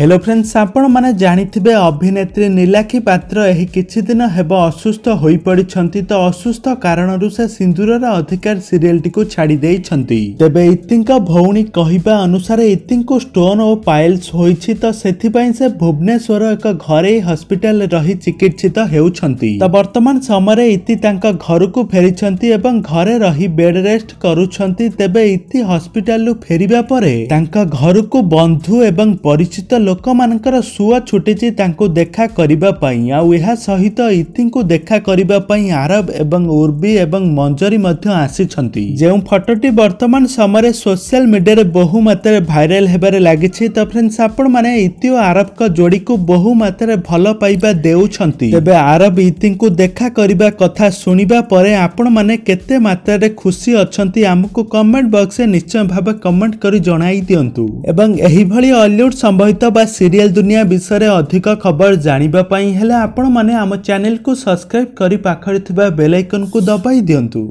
hello friends ଆପଣମାନେ ଜାଣିଥିବେ ଅଭିନେତ୍ରୀ ନୀଲାକ୍ଷୀ ପାତ୍ର ଏହି କିଛି ଦିନ ହେବ ଅସୁସ୍ଥ ହୋଇପଡ଼ିଛନ୍ତି ତ ଅସୁସ୍ଥ କାରଣରୁ ସେ ସିନ୍ଦୁରର ଅଧିକାର ସିରିଏଲ୍ଟିକୁ ଛାଡ଼ି ଦେଇଛନ୍ତି ତେବେ ଇତିଙ୍କ ଭଉଣୀ କହିବା ଅନୁସାରେ ଇତିଙ୍କୁ ଷ୍ଟୋନ୍ ଓ ପାଇଲ୍ସ ହୋଇଛି ତ ସେଥିପାଇଁ ସେ ଭୁବନେଶ୍ୱର ଏକ ଘରୋଇ ହସ୍ପିଟାଲରେ ରହି ଚିକିତ୍ସିତ ହେଉଛନ୍ତି ତ ବର୍ତ୍ତମାନ ସମୟରେ ଇତି ତାଙ୍କ ଘରକୁ ଫେରିଛନ୍ତି ଏବଂ ଘରେ ରହି ବେଡ୍ ରେଷ୍ଟ କରୁଛନ୍ତି ତେବେ ଇତି ହସ୍ପିଟାଲରୁ ଫେରିବା ପରେ ତାଙ୍କ ଘରକୁ ବନ୍ଧୁ ଏବଂ ପରିଚିତ ଲୋକମାନଙ୍କର ସୁଅ ଛୁଟିଛି ତାଙ୍କୁ ଦେଖା କରିବା ପାଇଁ ଆଉ ଏହା ସହିତ ଇତିଙ୍କୁ ଦେଖା କରିବା ପାଇଁ ଆରବ ଏବଂ ଉର୍ବି ଏବଂ ମଞ୍ଜରୀ ମଧ୍ୟ ଆସିଛନ୍ତି ଯେଉଁ ଫଟୋଟି ବର୍ତ୍ତମାନ ସମୟରେ ସୋସିଆଲ ମିଡିଆରେ ବହୁ ମାତ୍ରାରେ ଭାଇରାଲ ହେବାରେ ଲାଗିଛି ତ ଫ୍ରେଣ୍ଡସ୍ ଆପଣମାନେ ଇତି ଓ ଆରବଙ୍କ ଯୋଡ଼ିକୁ ବହୁ ମାତ୍ରାରେ ଭଲ ପାଇବା ଦେଉଛନ୍ତି ତେବେ ଆରବ ଇତିଙ୍କୁ ଦେଖା କରିବା କଥା ଶୁଣିବା ପରେ ଆପଣମାନେ କେତେ ମାତ୍ରାରେ ଖୁସି ଅଛନ୍ତି ଆମକୁ କମେଣ୍ଟ ବକ୍ସରେ ନିଶ୍ଚୟ ଭାବେ କମେଣ୍ଟ କରି ଜଣାଇ ଦିଅନ୍ତୁ ଏବଂ ଏହିଭଳି ଅଲିଉଡ୍ ସମ୍ଭବିତ ବା ବା ସିରିଏଲ୍ ଦୁନିଆ ବିଷୟରେ ଅଧିକ ଖବର ଜାଣିବା ପାଇଁ ହେଲେ ଆପଣମାନେ ଆମ ଚ୍ୟାନେଲକୁ ସବସ୍କ୍ରାଇବ୍ କରି ପାଖରେ ଥିବା ବେଲ୍ ଆଇକନକୁ ଦବାଇ ଦିଅନ୍ତୁ